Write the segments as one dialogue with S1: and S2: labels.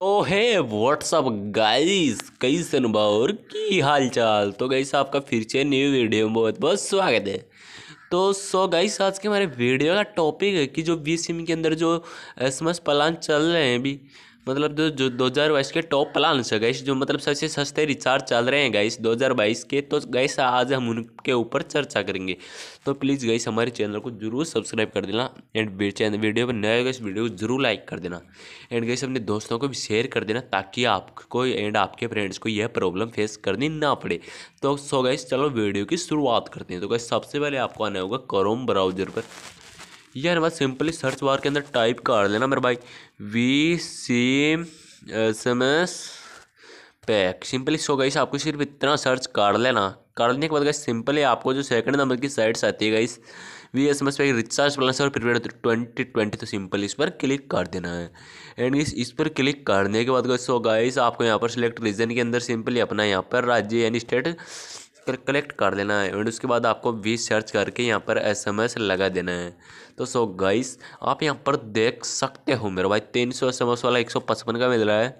S1: तो है WhatsApp guys कई अनुभव और की हाल चाल तो गाइस आपका फिर से न्यू वीडियो में बहुत बहुत स्वागत है तो सो गाइस आज के हमारे वीडियो का टॉपिक है कि जो बी सिम के अंदर जो एस एम एस प्लान चल रहे हैं अभी मतलब जो जो दो हज़ार बाईस के टॉप प्लान है गैस जो मतलब सबसे सस्ते रिचार्ज चल रहे हैं गैस दो हज़ार बाईस के तो गैस आज हम उनके ऊपर चर्चा करेंगे तो प्लीज़ गैस हमारे चैनल को जरूर सब्सक्राइब कर देना एंड चैनल वीडियो पर नया गैस वीडियो को जरूर लाइक कर देना एंड गैस अपने दोस्तों को भी शेयर कर देना ताकि आपको एंड आपके फ्रेंड्स को यह प्रॉब्लम फेस करनी ना पड़े तो सो गैस चलो वीडियो की शुरुआत करते हैं तो गैस सबसे पहले आपको आना होगा क्रोम ब्राउजर पर यह है बस सिंपली सर्च बार के अंदर टाइप कर लेना मेरे भाई V C S M S pack simply so गई आपको सिर्फ इतना सर्च कर लेना कर लेने के बाद गई सिंपली आपको जो सेकंड नंबर की साइट्स आती है गई V S M S pack recharge plan होती प्रीपेड ट्वेंटी ट्वेंटी तो सिंपल इस पर क्लिक कर देना है एंड इस इस पर क्लिक करने के बाद गई सो गाइस आपको यहाँ पर सिलेक्ट रीजन के अंदर सिंपली अपना यहाँ पर राज्य यानी स्टेट कलेक्ट कर लेना है एंड उसके बाद आपको वी सर्च करके यहाँ पर एसएमएस लगा देना है तो सो गाइस आप यहाँ पर देख सकते हो मेरा भाई तीन सौ एस वाला एक सौ पचपन का मिल रहा है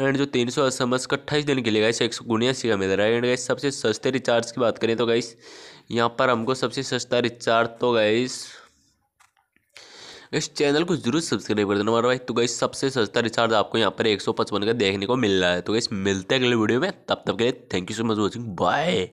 S1: एंड जो तीन सौ एस एम एस का अट्ठाईस दिन के लिए गाइस एक सौ उन्यासी का मिल रहा है एंड गाइस सबसे सस्ते रिचार्ज की बात करें तो गाइस यहाँ पर हमको सबसे सस्ता रिचार्ज तो गाइस इस चैनल को जरूर सब्सक्राइब कर देना हमारा भाई तो गई सबसे सस्ता रिचार्ज आपको यहाँ पर एक का देखने को मिल रहा है तो गई मिलते हैं अगले वीडियो में तब तक के लिए thank you so much watching bye